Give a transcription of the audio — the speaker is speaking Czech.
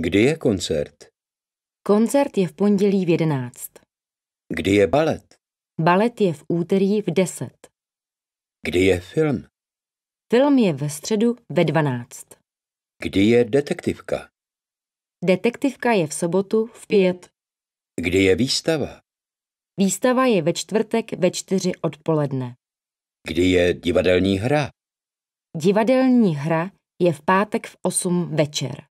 Kdy je koncert? Koncert je v pondělí v 11. Kdy je balet? Balet je v úterý v 10. Kdy je film? Film je ve středu ve 12. Kdy je detektivka? Detektivka je v sobotu v 5. Kdy je výstava? Výstava je ve čtvrtek ve 4 odpoledne. Kdy je divadelní hra? Divadelní hra je v pátek v 8 večer.